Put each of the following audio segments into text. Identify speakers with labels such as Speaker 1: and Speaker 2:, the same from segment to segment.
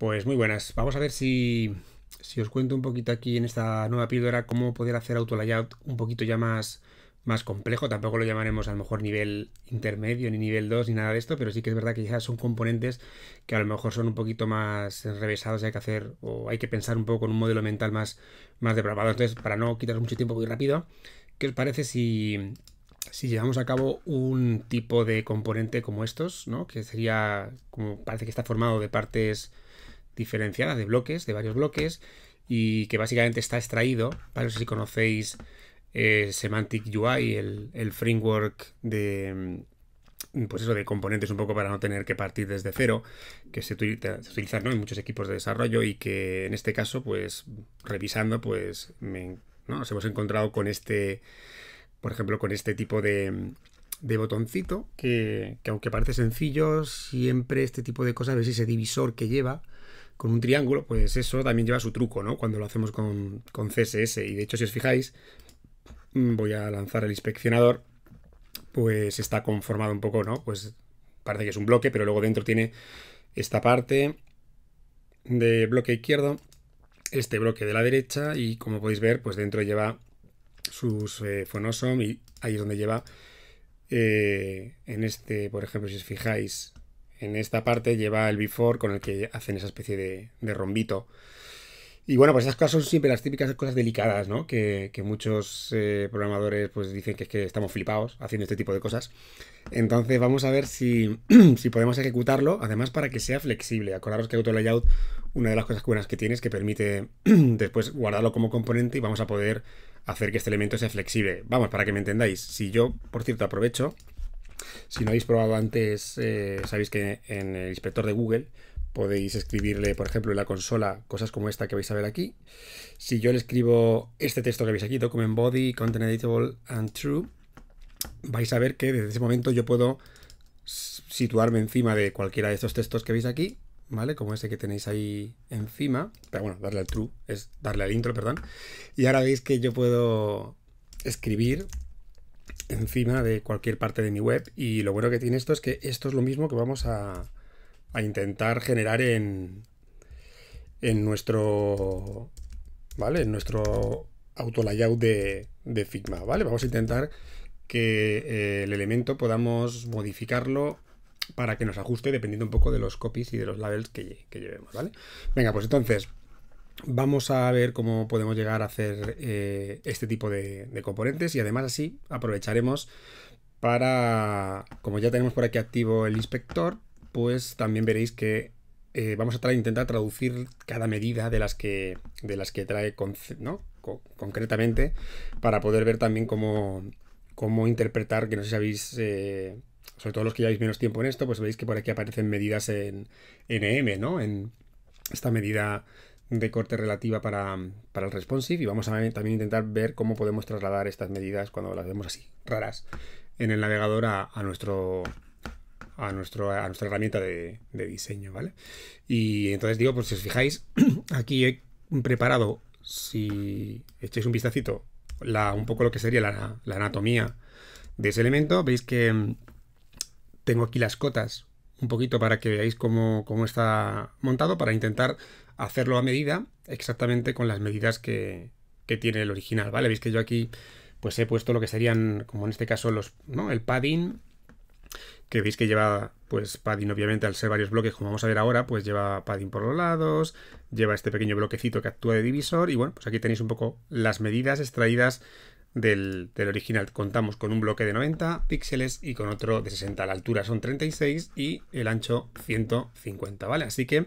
Speaker 1: Pues muy buenas. Vamos a ver si, si, os cuento un poquito aquí en esta nueva píldora cómo poder hacer auto layout un poquito ya más, más complejo. Tampoco lo llamaremos a lo mejor nivel intermedio, ni nivel 2, ni nada de esto, pero sí que es verdad que ya son componentes que a lo mejor son un poquito más enrevesados y hay que hacer o hay que pensar un poco con un modelo mental más, más depravado. Entonces, para no quitar mucho tiempo muy rápido, ¿qué os parece si, si llevamos a cabo un tipo de componente como estos, ¿no? que sería, como parece que está formado de partes diferenciada de bloques, de varios bloques, y que básicamente está extraído, para No sé si conocéis eh, Semantic UI, el, framework de... Mm, pues eso, de componentes un poco para no tener que partir desde cero, que se utiliza, en muchos equipos de desarrollo y que en este caso, pues revisando, pues nos hemos encontrado con este, por ejemplo, con este tipo de, de botoncito que, que, aunque parece sencillo, siempre este tipo de cosas, a ese divisor que lleva, con un triángulo, pues eso también lleva su truco, ¿no? Cuando lo hacemos con, CSS. Y de hecho, si os fijáis, mm, voy a lanzar el inspeccionador, pues está conformado un poco, ¿no? Pues parece que es un bloque, pero luego dentro tiene esta parte de bloque izquierdo, este bloque de la derecha y como podéis ver, pues dentro lleva sus eh, y ahí es donde lleva eh, en este, por ejemplo, si os fijáis, en esta parte lleva el before con el que hacen esa especie de, rombito. Y bueno, pues esas cosas son siempre las típicas cosas delicadas, ¿no? Que, muchos eh, programadores pues dicen que es que estamos flipados haciendo este tipo de cosas. Entonces vamos a ver si, si podemos ejecutarlo, además para que sea flexible. Acordaros que Layout una de las cosas buenas que tiene es que permite después guardarlo como componente y vamos a poder hacer que este elemento sea flexible. Vamos, para que me entendáis, si yo, por cierto, aprovecho si no habéis probado antes, eh, sabéis que en el inspector de Google podéis escribirle, por ejemplo, en la consola cosas como esta que vais a ver aquí. Si yo le escribo este texto que veis aquí, document body, content editable and true, vais a ver que desde ese momento yo puedo situarme encima de cualquiera de estos textos que veis aquí, ¿vale? Como ese que tenéis ahí encima. Pero bueno, darle al true, es darle al intro, perdón. Y ahora veis que yo puedo escribir encima de cualquier parte de mi web. Y lo bueno que tiene esto es que esto es lo mismo que vamos a, intentar generar en, en nuestro. ¿Vale? En nuestro auto layout de, Figma. ¿Vale? Vamos a intentar que eh, el elemento podamos modificarlo para que nos ajuste dependiendo un poco de los copies y de los labels que, que llevemos, ¿vale? Venga, pues entonces vamos a ver cómo podemos llegar a hacer eh, este tipo de, componentes y además así aprovecharemos para, como ya tenemos por aquí activo el inspector, pues también veréis que eh, vamos a intentar traducir cada medida de las que, de las que trae ¿no? concretamente para poder ver también cómo, interpretar, que no sé si habéis... Eh, sobre todo los que lleváis menos tiempo en esto, pues veis que por aquí aparecen medidas en, nm e ¿no? En esta medida de corte relativa para, el responsive y vamos a también intentar ver cómo podemos trasladar estas medidas cuando las vemos así, raras, en el navegador a, nuestro a, nuestro, a nuestra herramienta de, diseño, ¿vale? Y entonces digo, pues si os fijáis, aquí he preparado, si echéis un vistacito, un poco lo que sería la, anatomía de ese elemento, veis que mm, tengo aquí las cotas un poquito para que veáis cómo, cómo está montado, para intentar hacerlo a medida, exactamente con las medidas que, tiene el original, ¿vale? Veis que yo aquí pues he puesto lo que serían, como en este caso, los, el padding, que veis que lleva, pues padding obviamente al ser varios bloques, como vamos a ver ahora, pues lleva padding por los lados, lleva este pequeño bloquecito que actúa de divisor, y bueno, pues aquí tenéis un poco las medidas extraídas del, del original. Contamos con un bloque de 90 píxeles y con otro de 60. La altura son 36 y el ancho 150, ¿vale? Así que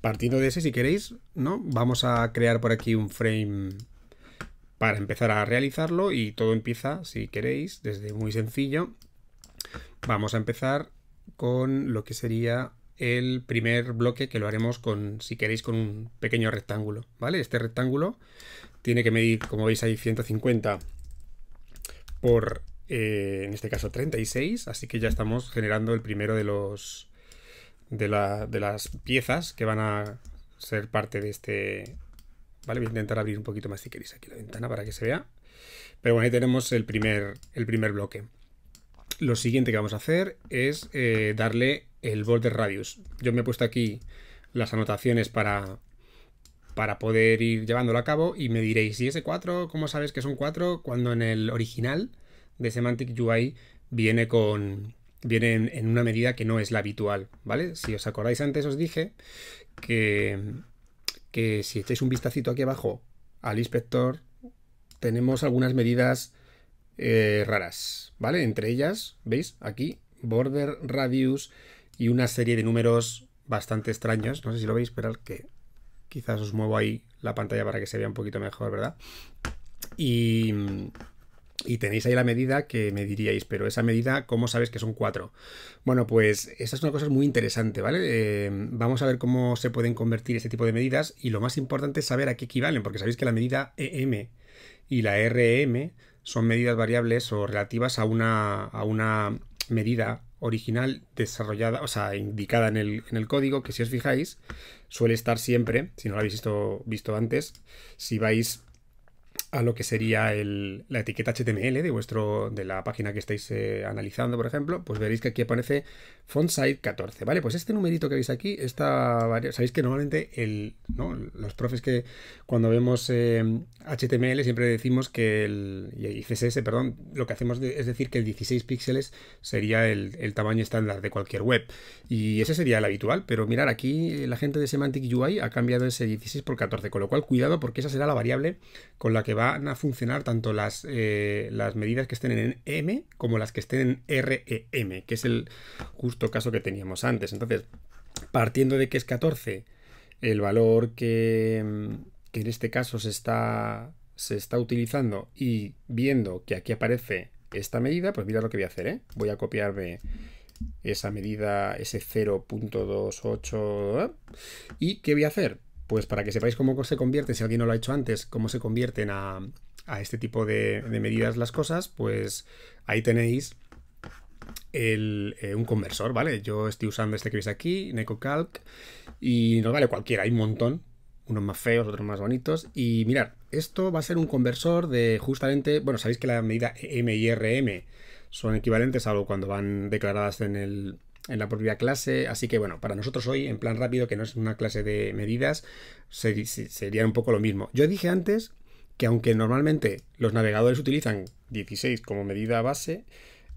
Speaker 1: Partiendo de ese, si queréis, ¿no? Vamos a crear por aquí un frame para empezar a realizarlo y todo empieza, si queréis, desde muy sencillo. Vamos a empezar con lo que sería el primer bloque que lo haremos con, si queréis, con un pequeño rectángulo, ¿vale? Este rectángulo tiene que medir, como veis ahí, 150 por, eh, en este caso, 36, así que ya estamos generando el primero de los, de, las piezas que van a ser parte de este... Vale, voy a intentar abrir un poquito más si queréis aquí la ventana para que se vea. Pero bueno, ahí tenemos el primer, el primer bloque. Lo siguiente que vamos a hacer es eh, darle el border radius. Yo me he puesto aquí las anotaciones para, para poder ir llevándolo a cabo y me diréis, ¿y ese 4? ¿Cómo sabes que son 4? Cuando en el original de Semantic UI viene con, vienen en, una medida que no es la habitual, ¿vale? Si os acordáis antes os dije que, que si echáis un vistacito aquí abajo al inspector, tenemos algunas medidas eh, raras, ¿vale? Entre ellas, ¿veis? Aquí, border, radius y una serie de números bastante extraños. No sé si lo veis, pero que quizás os muevo ahí la pantalla para que se vea un poquito mejor, ¿verdad? Y, y tenéis ahí la medida que me diríais, pero esa medida, ¿cómo sabes que son cuatro? Bueno, pues esa es una cosa muy interesante, ¿vale? Eh, vamos a ver cómo se pueden convertir este tipo de medidas y lo más importante es saber a qué equivalen, porque sabéis que la medida EM y la RM e son medidas variables o relativas a una, a una medida original desarrollada, o sea, indicada en el, código, que si os fijáis, suele estar siempre, si no lo habéis visto, visto antes, si vais a lo que sería el, la etiqueta HTML de, vuestro, de la página que estáis eh, analizando, por ejemplo, pues veréis que aquí aparece font size 14, ¿vale? Pues este numerito que veis aquí, está esta, sabéis que normalmente el, ¿no? los profes que cuando vemos em, HTML siempre decimos que el, y CSS, perdón, lo que hacemos es decir que el 16 píxeles sería el, el tamaño estándar de cualquier web y ese sería el habitual, pero mirar aquí la gente de Semantic UI ha cambiado ese 16 por 14, con lo cual cuidado porque esa será la variable con la que van a funcionar tanto las, eh, las medidas que estén en M como las que estén en REM, que es el justo caso que teníamos antes. Entonces, partiendo de que es 14, el valor que, en este caso se está, se está utilizando y viendo que aquí aparece esta medida, pues mira lo que voy a hacer, ¿eh? Voy a copiarme esa medida, ese 0.28 ¿eh? y ¿qué voy a hacer? pues para que sepáis cómo se convierte, si alguien no lo ha hecho antes, cómo se convierten a, este tipo de, medidas las cosas, pues ahí tenéis eh, un conversor, ¿vale? Yo estoy usando este que veis aquí, NecoCalc, y nos vale cualquiera, hay un montón, unos más feos, otros más bonitos, y mirar, esto va a ser un conversor de justamente, bueno, sabéis que la medida e M y RM son equivalentes, algo cuando van declaradas en el, en la propia clase. Así que bueno, para nosotros hoy, en plan rápido, que no es una clase de medidas, sería un poco lo mismo. Yo dije antes que aunque normalmente los navegadores utilizan 16 como medida base,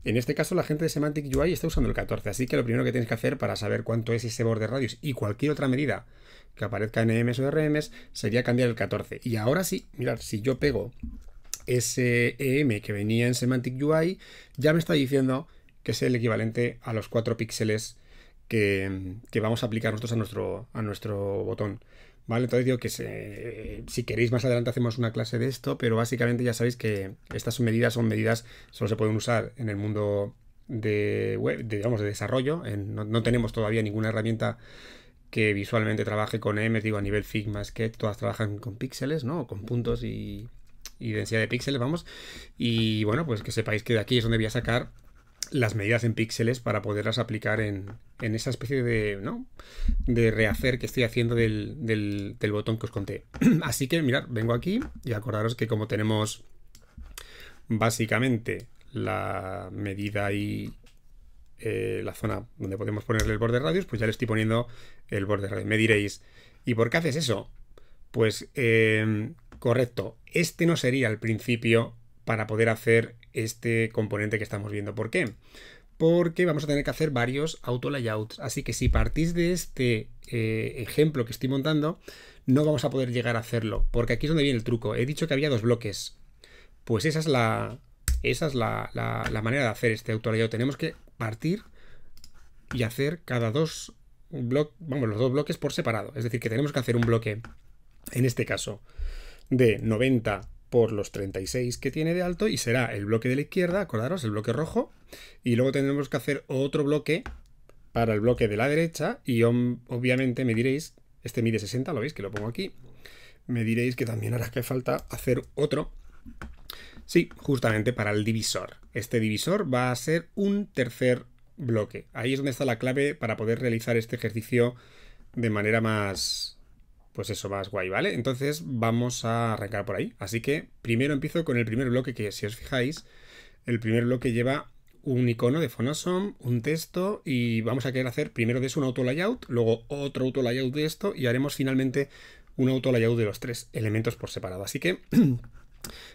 Speaker 1: en este caso la gente de Semantic UI está usando el 14, así que lo primero que tienes que hacer para saber cuánto es ese borde radios y cualquier otra medida que aparezca en EMS o RMS sería cambiar el 14. Y ahora sí, mirad, si yo pego ese EM que venía en Semantic UI, ya me está diciendo que es el equivalente a los 4 píxeles que, vamos a aplicar nosotros a nuestro, a nuestro botón. ¿Vale? Entonces digo que si queréis más adelante hacemos una clase de esto, pero básicamente ya sabéis que estas medidas son medidas, solo se pueden usar en el mundo de digamos, de desarrollo. no, tenemos todavía ninguna herramienta que visualmente trabaje con M, digo, a nivel Figma, que todas trabajan con píxeles, ¿no? Con puntos y, y densidad de píxeles, vamos. Y bueno, pues que sepáis que de aquí es donde voy a sacar las medidas en píxeles para poderlas aplicar en, esa especie de, ¿no? de rehacer que estoy haciendo del, botón que os conté. Así que mirad, vengo aquí y acordaros que como tenemos básicamente la medida y eh, la zona donde podemos ponerle el borde radios pues ya le estoy poniendo el borde radius. Me diréis, ¿y por qué haces eso? Pues eh, correcto, este no sería al principio para poder hacer este componente que estamos viendo. ¿Por qué? Porque vamos a tener que hacer varios auto layouts. Así que si partís de este eh, ejemplo que estoy montando, no vamos a poder llegar a hacerlo. Porque aquí es donde viene el truco. He dicho que había dos bloques. Pues esa es la, esa es la, manera de hacer este auto layout. Tenemos que partir y hacer cada dos bloques, vamos, los dos bloques por separado. Es decir, que tenemos que hacer un bloque, en este caso, de 90 por los 36 que tiene de alto y será el bloque de la izquierda, acordaros, el bloque rojo, y luego tendremos que hacer otro bloque para el bloque de la derecha y obviamente me diréis, este mide 60, lo veis que lo pongo aquí, me diréis que también hará que falta hacer otro, sí, justamente para el divisor. Este divisor va a ser un tercer bloque. Ahí es donde está la clave para poder realizar este ejercicio de manera más, pues eso más guay, ¿vale? Entonces vamos a arrancar por ahí. Así que primero empiezo con el primer bloque que, si os fijáis, el primer bloque lleva un icono de Phonosom, un texto y vamos a querer hacer primero de eso un auto layout, luego otro auto layout de esto y haremos finalmente un auto layout de los tres elementos por separado. Así que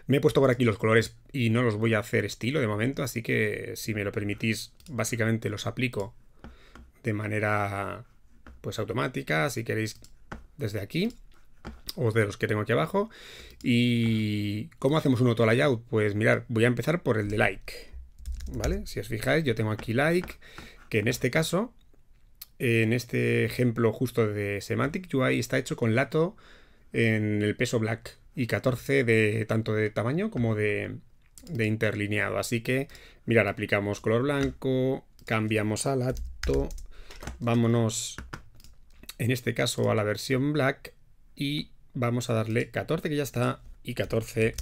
Speaker 1: me he puesto por aquí los colores y no los voy a hacer estilo de momento, así que si me lo permitís, básicamente los aplico de manera pues automática, si queréis desde aquí o de los que tengo aquí abajo. ¿Y cómo hacemos un auto layout? Pues mirar, voy a empezar por el de like. ¿Vale? Si os fijáis, yo tengo aquí like, que en este caso, en este ejemplo justo de Semantic UI, está hecho con lato en el peso black y 14 de tanto de tamaño como de, de interlineado. Así que, mirad, aplicamos color blanco, cambiamos a lato, vámonos en este caso a la versión black y vamos a darle 14 que ya está y 14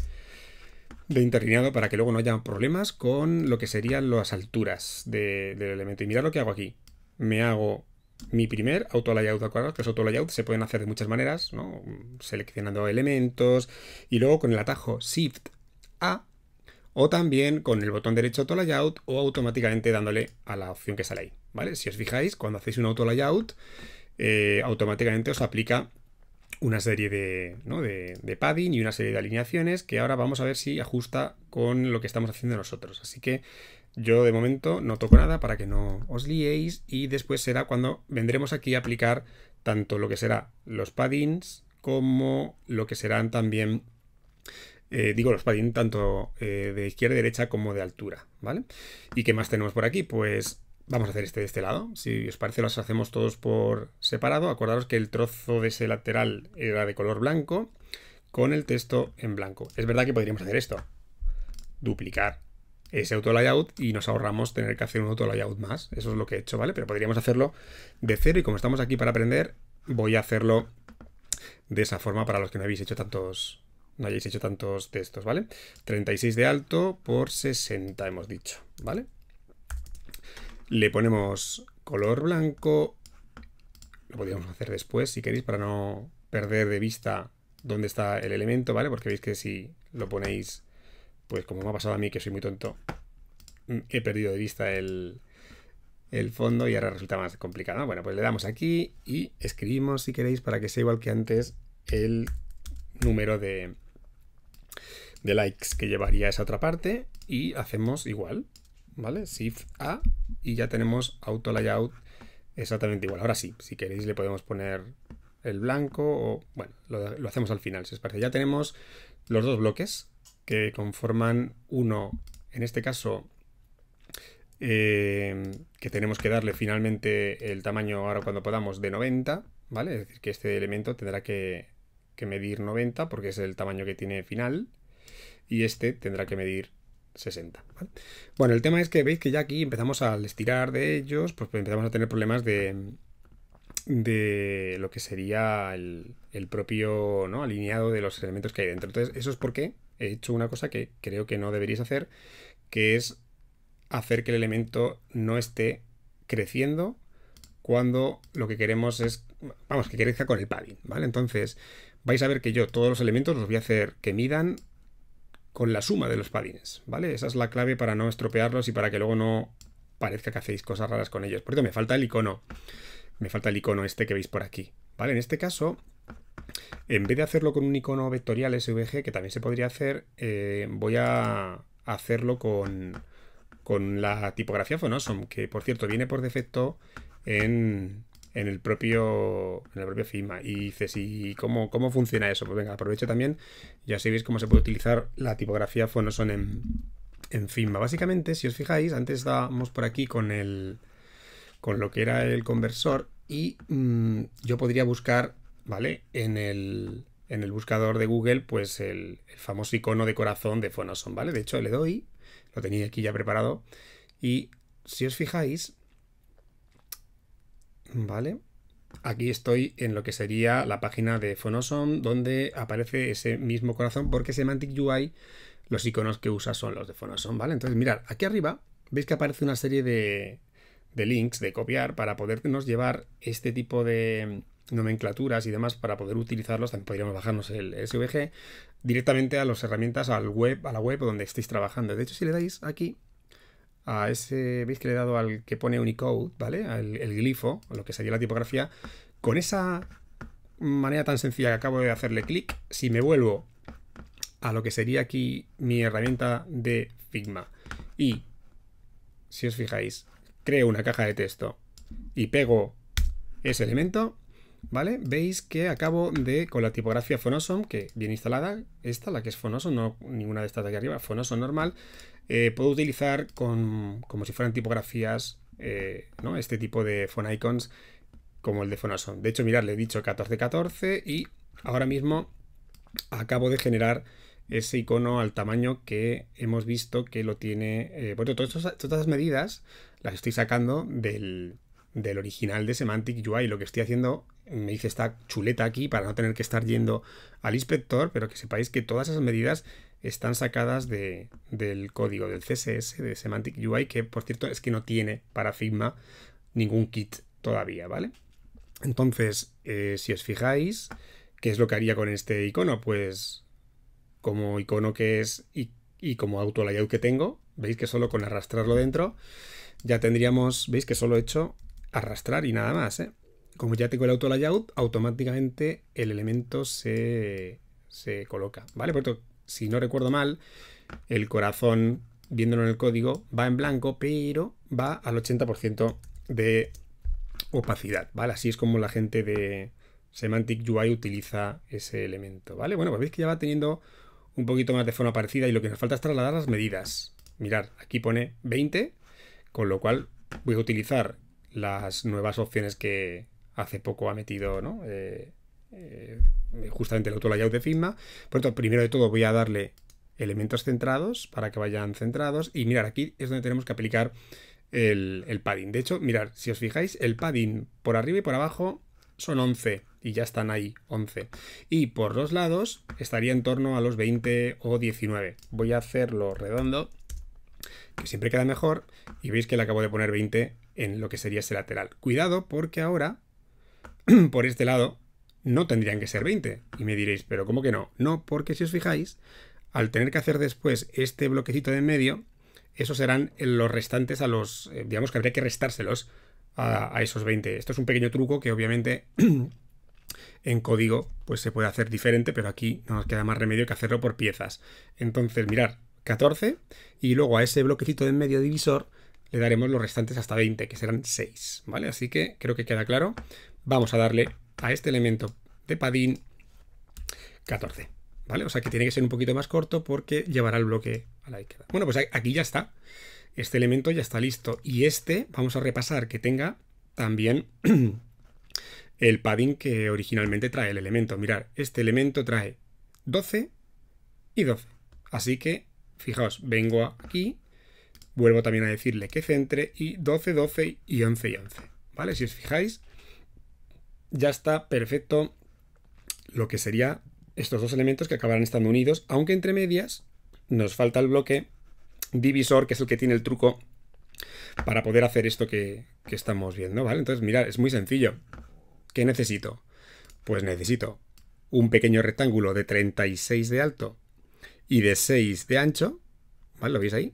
Speaker 1: de interlineado para que luego no haya problemas con lo que serían las alturas del elemento. Y mirad lo que hago aquí. Me hago mi primer auto layout que los auto layout se pueden hacer de muchas maneras, ¿no? seleccionando elementos y luego con el atajo Shift A o también con el botón derecho auto layout o automáticamente dándole a la opción que sale ahí, ¿vale? Si os fijáis, cuando hacéis un auto layout eh, automáticamente os aplica una serie de, padding y una serie de alineaciones que ahora vamos a ver si ajusta con lo que estamos haciendo nosotros. Así que yo de momento no toco nada para que no os liéis y después será cuando vendremos aquí a aplicar tanto lo que será los paddings como lo que serán también, eh, digo los paddings tanto eh, de izquierda y derecha como de altura, ¿vale? ¿Y qué más tenemos por aquí? Pues Vamos a hacer este de este lado. Si os parece, los hacemos todos por separado. Acordaros que el trozo de ese lateral era de color blanco con el texto en blanco. Es verdad que podríamos hacer esto. Duplicar ese auto layout y nos ahorramos tener que hacer un auto layout más. Eso es lo que he hecho, ¿vale? Pero podríamos hacerlo de cero y como estamos aquí para aprender, voy a hacerlo de esa forma para los que no habéis hecho tantos no hayáis hecho tantos textos, ¿vale? 36 de alto por 60 hemos dicho, ¿vale? Le ponemos color blanco. Lo podríamos hacer después, si queréis, para no perder de vista dónde está el elemento, ¿vale? Porque veis que si lo ponéis, pues como me ha pasado a mí, que soy muy tonto, he perdido de vista el, fondo y ahora resulta más complicado. Bueno, pues le damos aquí y escribimos, si queréis, para que sea igual que antes, el número de, de likes que llevaría esa otra parte y hacemos igual. ¿vale? Shift A y ya tenemos auto layout exactamente igual. Ahora sí, si queréis le podemos poner el blanco o, bueno, lo, hacemos al final, si os parece. Ya tenemos los dos bloques que conforman uno, en este caso, eh, que tenemos que darle finalmente el tamaño ahora cuando podamos de 90, ¿vale? Es decir, que este elemento tendrá que, que medir 90 porque es el tamaño que tiene final y este tendrá que medir 60. Bueno, el tema es que veis que ya aquí empezamos a estirar de ellos, pues empezamos a tener problemas de, de lo que sería el, propio alineado de los elementos que hay dentro. Entonces, eso es porque he hecho una cosa que creo que no deberíais hacer, que es hacer que el elemento no esté creciendo cuando lo que queremos es, vamos, que crezca con el padding, ¿vale? Entonces, vais a ver que yo todos los elementos los voy a hacer que midan con la suma de los padines, ¿vale? Esa es la clave para no estropearlos y para que luego no parezca que hacéis cosas raras con ellos. Por cierto, me falta el icono. Me falta el icono este que veis por aquí, ¿vale? En este caso, en vez de hacerlo con un icono vectorial SVG, que también se podría hacer, eh, voy a hacerlo con, con la tipografía Phonosom, que por cierto viene por defecto en, en el propio en Y dices, ¿y cómo, funciona eso? Pues venga, aprovecho también ya sabéis cómo se puede utilizar la tipografía Phonoson en, en FIMA. Básicamente, si os fijáis, antes estábamos por aquí con el con lo que era el conversor y mm, yo podría buscar, ¿vale? En el, buscador de Google, pues el, famoso icono de corazón de Phonoson, ¿vale? De hecho, le doy, lo tenía aquí ya preparado, y si os fijáis, Vale. Aquí estoy en lo que sería la página de Phonosom, donde aparece ese mismo corazón, porque Semantic UI, los iconos que usa son los de Phonosom, ¿vale? Entonces, mirad, aquí arriba veis que aparece una serie de, links de copiar para podernos llevar este tipo de mm, nomenclaturas y demás para poder utilizarlos. También podríamos bajarnos el SVG directamente a las herramientas, al web, a la web donde estéis trabajando. De hecho, si le dais aquí, a ese, veis que le he dado al que pone Unicode, ¿vale? el glifo, lo que sería la tipografía, con esa manera tan sencilla que acabo de hacerle clic, si me vuelvo a lo que sería aquí mi herramienta de Figma y, si os fijáis, creo una caja de texto y pego ese elemento, ¿vale? Veis que acabo de, con la tipografía Phonosom, que bien instalada, esta, la que es Fonosom, no ninguna de estas de aquí arriba, Fonosom normal, eh, puedo utilizar con, como si fueran tipografías, eh, ¿no? Este tipo de font icons como el de Fonosom. De hecho, mirad, le he dicho 14-14 y ahora mismo acabo de generar ese icono al tamaño que hemos visto que lo tiene. Eh, bueno, todas, todas estas medidas las estoy sacando del, del original de Semantic UI. Lo que estoy haciendo, me hice esta chuleta aquí para no tener que estar yendo al inspector, pero que sepáis que todas esas medidas están sacadas de, del código del CSS, de Semantic UI, que por cierto es que no tiene para Figma ningún kit todavía, ¿vale? Entonces, eh, si os fijáis, ¿qué es lo que haría con este icono? Pues como icono que es y, y como auto layout que tengo, veis que solo con arrastrarlo dentro ya tendríamos, veis que solo he hecho arrastrar y nada más. ¿eh? Como ya tengo el auto layout, automáticamente el elemento se, coloca. ¿Vale? Por si no recuerdo mal, el corazón, viéndolo en el código, va en blanco, pero va al 80% de opacidad. ¿Vale? Así es como la gente de Semantic UI utiliza ese elemento. ¿Vale? Bueno, pues veis que ya va teniendo un poquito más de forma parecida y lo que nos falta es trasladar las medidas. Mirad, aquí pone 20, con lo cual voy a utilizar las nuevas opciones que hace poco ha metido, ¿no? Eh, eh, justamente el auto layout de Figma. Por tanto, primero de todo voy a darle elementos centrados para que vayan centrados. Y mirar, aquí es donde tenemos que aplicar el, el padding. De hecho, mirar, si os fijáis, el padding por arriba y por abajo son 11 y ya están ahí 11. Y por los lados estaría en torno a los 20 o 19. Voy a hacerlo redondo, que siempre queda mejor. Y veis que le acabo de poner 20 en lo que sería ese lateral. Cuidado porque ahora, por este lado, no tendrían que ser 20. Y me diréis, pero ¿cómo que no? No, porque si os fijáis, al tener que hacer después este bloquecito de en medio, esos serán los restantes a los, eh, digamos que habría que restárselos a, esos 20. Esto es un pequeño truco que obviamente en código pues se puede hacer diferente, pero aquí no nos queda más remedio que hacerlo por piezas. Entonces, mirar 14 y luego a ese bloquecito de en medio divisor le daremos los restantes hasta 20, que serán 6, ¿vale? Así que creo que queda claro. Vamos a darle a este elemento de padding 14, ¿vale? O sea que tiene que ser un poquito más corto porque llevará el bloque a la izquierda. Bueno, pues aquí ya está. Este elemento ya está listo. Y este vamos a repasar que tenga también el padding que originalmente trae el elemento. Mirad, este elemento trae 12 y 12. Así que, fijaos, vengo aquí, Vuelvo también a decirle que centre y 12, 12 y 11 y 11. ¿Vale? Si os fijáis, ya está perfecto lo que sería estos dos elementos que acabarán estando unidos, aunque entre medias nos falta el bloque divisor, que es el que tiene el truco para poder hacer esto que, que estamos viendo, ¿vale? Entonces, mirad, es muy sencillo. ¿Qué necesito? Pues necesito un pequeño rectángulo de 36 de alto y de 6 de ancho, ¿vale? ¿Lo veis ahí?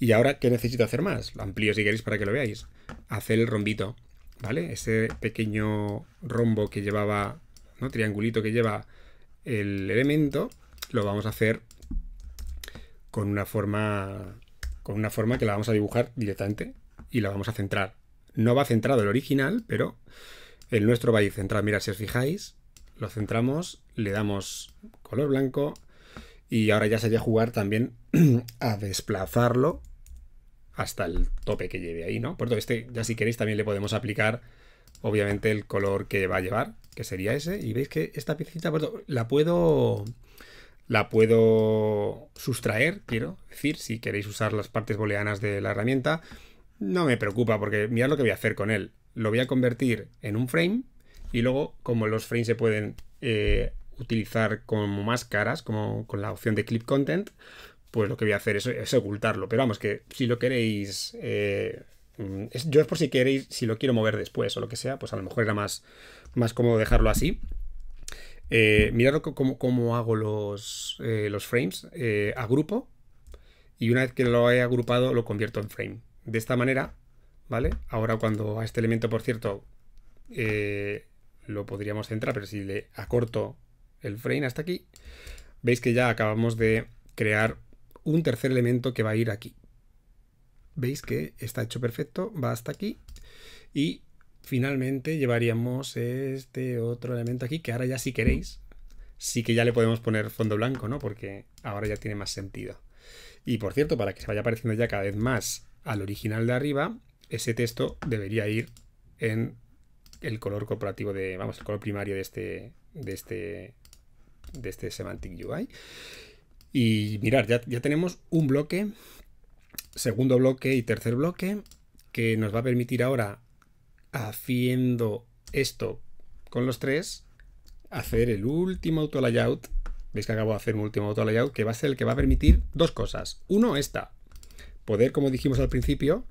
Speaker 1: Y ahora, ¿qué necesito hacer más? Lo amplío si queréis para que lo veáis. Hacer el rombito, ¿vale? Ese pequeño rombo que llevaba, ¿no? Triangulito que lleva el elemento, lo vamos a hacer con una forma con una forma que la vamos a dibujar directamente y la vamos a centrar. No va centrado el original, pero el nuestro va a ir centrado. Mira, si os fijáis, lo centramos, le damos color blanco y ahora ya se a jugar también a desplazarlo hasta el tope que lleve ahí, ¿no? Por todo este ya si queréis también le podemos aplicar obviamente el color que va a llevar, que sería ese. Y veis que esta piecita la puedo la puedo sustraer, quiero decir, si queréis usar las partes booleanas de la herramienta. No me preocupa porque mirad lo que voy a hacer con él. Lo voy a convertir en un frame y luego como los frames se pueden eh, utilizar como máscaras, como con la opción de clip content, pues lo que voy a hacer es, ocultarlo. Pero vamos, que si lo queréis... Eh, mm, yo es por si queréis, si lo quiero mover después o lo que sea, pues a lo mejor era más, más cómodo dejarlo así. Eh, mirad cómo, hago los, eh, los frames. Eh, agrupo y una vez que lo he agrupado lo convierto en frame. De esta manera, ¿vale? Ahora cuando a este elemento, por cierto, lo podríamos centrar, pero si le acorto el frame hasta aquí, veis que ya acabamos de crear un tercer elemento que va a ir aquí. Veis que está hecho perfecto, va hasta aquí y finalmente llevaríamos este otro elemento aquí que ahora ya si queréis sí que ya le podemos poner fondo blanco, ¿no? Porque ahora ya tiene más sentido. Y por cierto, para que se vaya apareciendo ya cada vez más al original de arriba, ese texto debería ir en el color corporativo de, vamos, el color primario de este, de este, de este Semantic UI. Y mirar, ya, ya tenemos un bloque, segundo bloque y tercer bloque, que nos va a permitir ahora, haciendo esto con los tres, hacer el último auto layout. Veis que acabo de hacer un último auto layout que va a ser el que va a permitir dos cosas. Uno, esta. Poder, como dijimos al principio,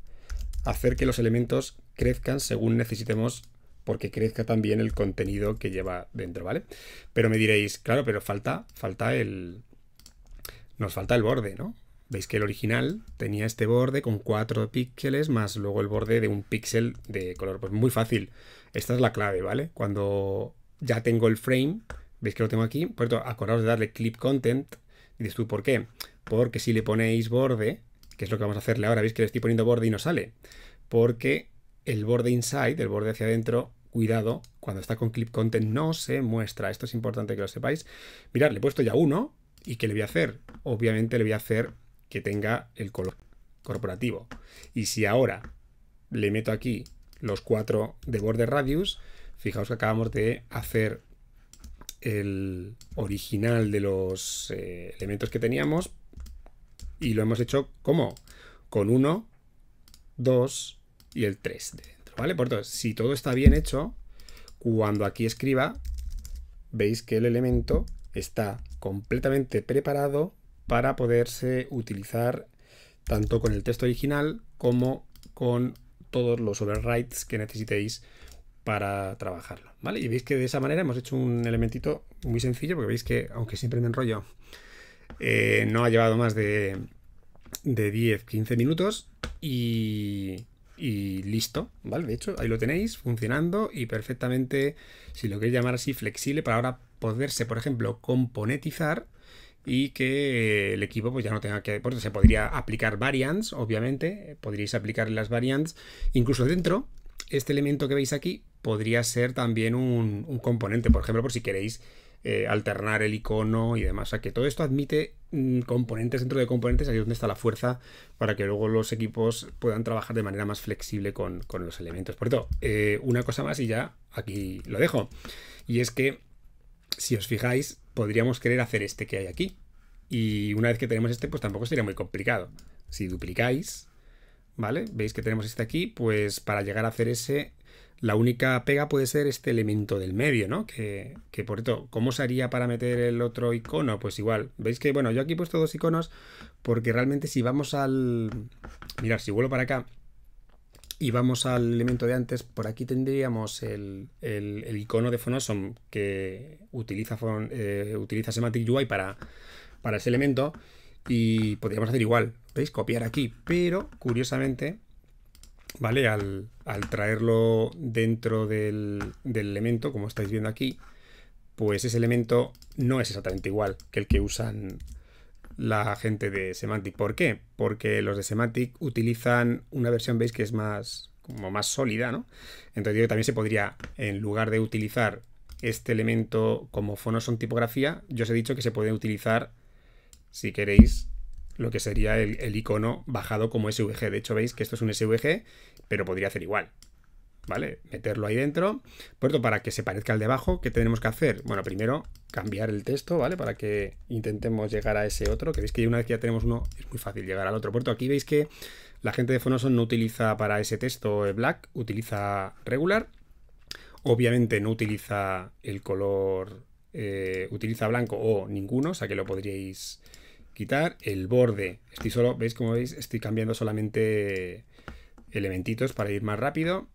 Speaker 1: hacer que los elementos crezcan según necesitemos porque crezca también el contenido que lleva dentro, ¿vale? Pero me diréis, claro, pero falta, falta el, nos falta el borde, ¿no? Veis que el original tenía este borde con cuatro píxeles más luego el borde de un píxel de color. Pues muy fácil. Esta es la clave, ¿vale? Cuando ya tengo el frame, veis que lo tengo aquí. Por cierto, acordaos de darle clip content. Y dices tú, ¿por qué? Porque si le ponéis borde, que es lo que vamos a hacerle ahora, veis que le estoy poniendo borde y no sale. Porque el borde inside, el borde hacia adentro, cuidado, cuando está con clip content no se muestra. Esto es importante que lo sepáis. Mirad, le he puesto ya uno, ¿Y qué le voy a hacer? Obviamente le voy a hacer que tenga el color corporativo. Y si ahora le meto aquí los cuatro de border radius, fijaos que acabamos de hacer el original de los eh, elementos que teníamos y lo hemos hecho como con 1, 2 y el 3 de dentro, ¿vale? Por tanto, si todo está bien hecho, cuando aquí escriba, veis que el elemento está completamente preparado para poderse utilizar tanto con el texto original como con todos los overrides que necesitéis para trabajarlo, Y veis que de esa manera hemos hecho un elementito muy sencillo, porque veis que, aunque siempre me enrollo, eh, no ha llevado más de, de 10-15 minutos y, y listo, ¿vale? De hecho, ahí lo tenéis funcionando y perfectamente, si lo queréis llamar así, flexible para ahora poderse, por ejemplo, componentizar y que el equipo pues ya no tenga que, pues, se podría aplicar variants, obviamente, podríais aplicar las variants, incluso dentro, este elemento que veis aquí podría ser también un componente, por ejemplo, por si queréis eh, alternar el icono y demás. O sea que todo esto admite mm, componentes dentro de componentes, ahí es donde está la fuerza para que luego los equipos puedan trabajar de manera más flexible con, los elementos. Por todo, eh, una cosa más y ya aquí lo dejo. Y es que, si os fijáis, podríamos querer hacer este que hay aquí. Y una vez que tenemos este, pues tampoco sería muy complicado. Si duplicáis, ¿vale? Veis que tenemos este aquí, pues para llegar a hacer ese la única pega puede ser este elemento del medio, ¿no? Que, que por esto, ¿cómo se haría para meter el otro icono? Pues igual, veis que, bueno, yo aquí he puesto dos iconos porque realmente si vamos al... Mirad, si vuelvo para acá y vamos al elemento de antes, por aquí tendríamos el, icono de Phonosom que utiliza, eh, utiliza Semantic UI para, para ese elemento y podríamos hacer igual, ¿veis? Copiar aquí, pero curiosamente ¿vale? Al, traerlo dentro del, elemento, como estáis viendo aquí, pues ese elemento no es exactamente igual que el que usan la gente de Semantic. ¿Por qué? Porque los de Semantic utilizan una versión veis, que es más, como más sólida, ¿no? Entonces yo también se podría, en lugar de utilizar este elemento como fonoson tipografía, yo os he dicho que se puede utilizar, si queréis, lo que sería el, icono bajado como SVG. De hecho, veis que esto es un SVG, pero podría hacer igual. ¿Vale? Meterlo ahí dentro. puerto para que se parezca al de abajo, ¿qué tenemos que hacer? Bueno, primero cambiar el texto, ¿vale? Para que intentemos llegar a ese otro. Que veis que una vez que ya tenemos uno, es muy fácil llegar al otro. puerto, aquí veis que la gente de Fonoson no utiliza para ese texto black, utiliza regular. Obviamente no utiliza el color, eh, utiliza blanco o ninguno, o sea que lo podríais quitar el borde. Estoy solo, ¿veis? Como veis, estoy cambiando solamente elementitos para ir más rápido.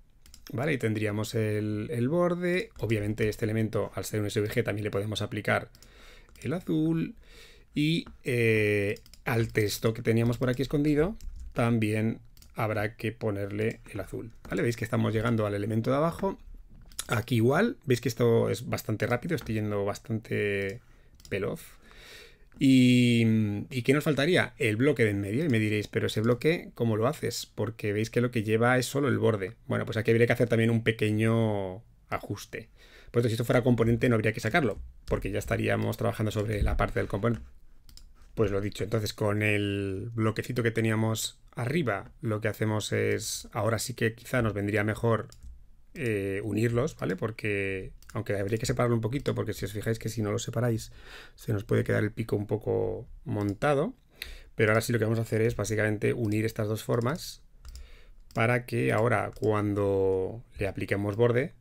Speaker 1: ¿Vale? Y tendríamos el, borde. Obviamente este elemento, al ser un SVG, también le podemos aplicar el azul. Y eh, al texto que teníamos por aquí escondido, también habrá que ponerle el azul. ¿Vale? Veis que estamos llegando al elemento de abajo. Aquí igual, veis que esto es bastante rápido, estoy yendo bastante veloz. ¿Y, qué nos faltaría? El bloque de en medio. Y me diréis, pero ese bloque, ¿cómo lo haces? Porque veis que lo que lleva es solo el borde. Bueno, pues aquí habría que hacer también un pequeño ajuste. Por si esto fuera componente, no habría que sacarlo, porque ya estaríamos trabajando sobre la parte del componente. Pues lo dicho, entonces con el bloquecito que teníamos arriba, lo que hacemos es, ahora sí que quizá nos vendría mejor eh, unirlos, ¿vale? Porque aunque habría que separarlo un poquito, porque si os fijáis que si no lo separáis, se nos puede quedar el pico un poco montado. Pero ahora sí lo que vamos a hacer es básicamente unir estas dos formas para que ahora cuando le apliquemos borde,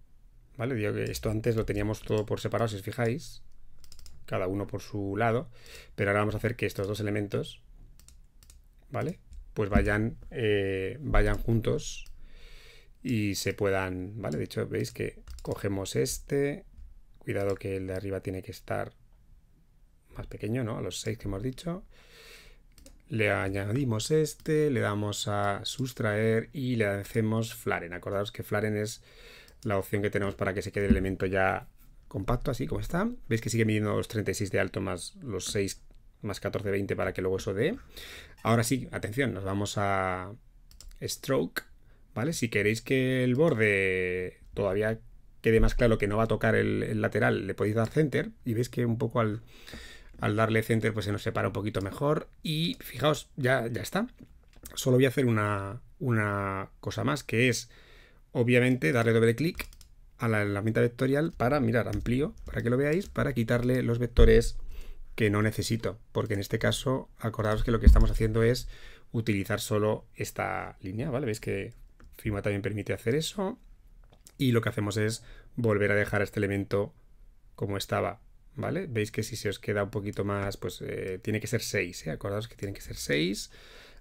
Speaker 1: ¿vale? Digo que esto antes lo teníamos todo por separado, si os fijáis, cada uno por su lado, pero ahora vamos a hacer que estos dos elementos, ¿vale? Pues vayan, eh, vayan juntos y se puedan, ¿vale? De hecho, veis que Cogemos este. Cuidado que el de arriba tiene que estar más pequeño, ¿no? A los 6 que hemos dicho. Le añadimos este, le damos a sustraer y le hacemos flaren. Acordaos que flaren es la opción que tenemos para que se quede el elemento ya compacto, así como está. Veis que sigue midiendo los 36 de alto más los 6 más 14, 20 para que luego eso dé. Ahora sí, atención, nos vamos a stroke, ¿vale? Si queréis que el borde todavía quede más claro que no va a tocar el, lateral, le podéis dar center y veis que un poco al, darle center pues se nos separa un poquito mejor y fijaos, ya, ya está. Solo voy a hacer una, una cosa más que es obviamente darle doble clic a la herramienta vectorial para mirar, amplío para que lo veáis, para quitarle los vectores que no necesito, porque en este caso acordaros que lo que estamos haciendo es utilizar solo esta línea, ¿vale? Veis que FIMA también permite hacer eso y lo que hacemos es volver a dejar este elemento como estaba, ¿vale? Veis que si se os queda un poquito más, pues eh, tiene que ser 6, ¿eh? Acordaos que tienen que ser 6.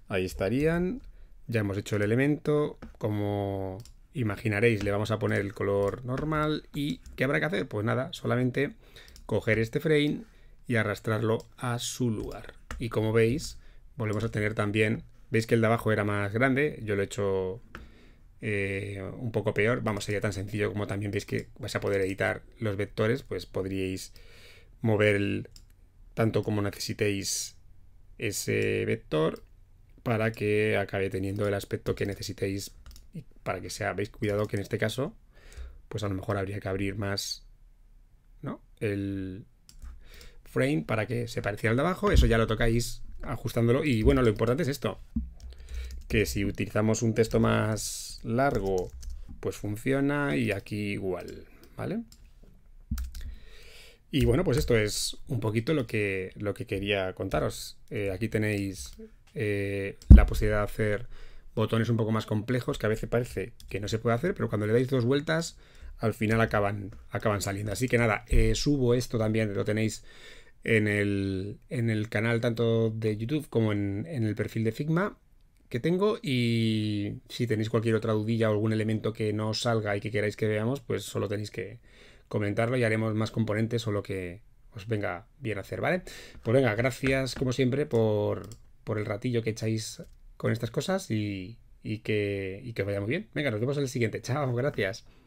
Speaker 1: Ahí estarían. Ya hemos hecho el elemento. Como imaginaréis, le vamos a poner el color normal. ¿Y qué habrá que hacer? Pues nada, solamente coger este frame y arrastrarlo a su lugar. Y como veis, volvemos a tener también... Veis que el de abajo era más grande, yo lo he hecho eh, un poco peor. Vamos, sería tan sencillo como también veis que vais a poder editar los vectores, pues podríais mover tanto como necesitéis ese vector para que acabe teniendo el aspecto que necesitéis para que sea, veis cuidado que en este caso, pues a lo mejor habría que abrir más ¿no? el frame para que se pareciera al de abajo, eso ya lo tocáis ajustándolo y bueno, lo importante es esto, que si utilizamos un texto más largo, pues funciona y aquí igual, ¿vale? Y bueno, pues esto es un poquito lo que, lo que quería contaros. Eh, aquí tenéis eh, la posibilidad de hacer botones un poco más complejos que a veces parece que no se puede hacer, pero cuando le dais dos vueltas, al final acaban, acaban saliendo. Así que nada, eh, subo esto también, lo tenéis en el, en el, canal tanto de YouTube como en, en el perfil de Figma que tengo y si tenéis cualquier otra dudilla o algún elemento que no salga y que queráis que veamos, pues solo tenéis que comentarlo y haremos más componentes o lo que os venga bien hacer, ¿vale? Pues venga, gracias como siempre por, por el ratillo que echáis con estas cosas y, y, que, y que vaya muy bien. Venga, nos vemos en el siguiente. Chao, gracias.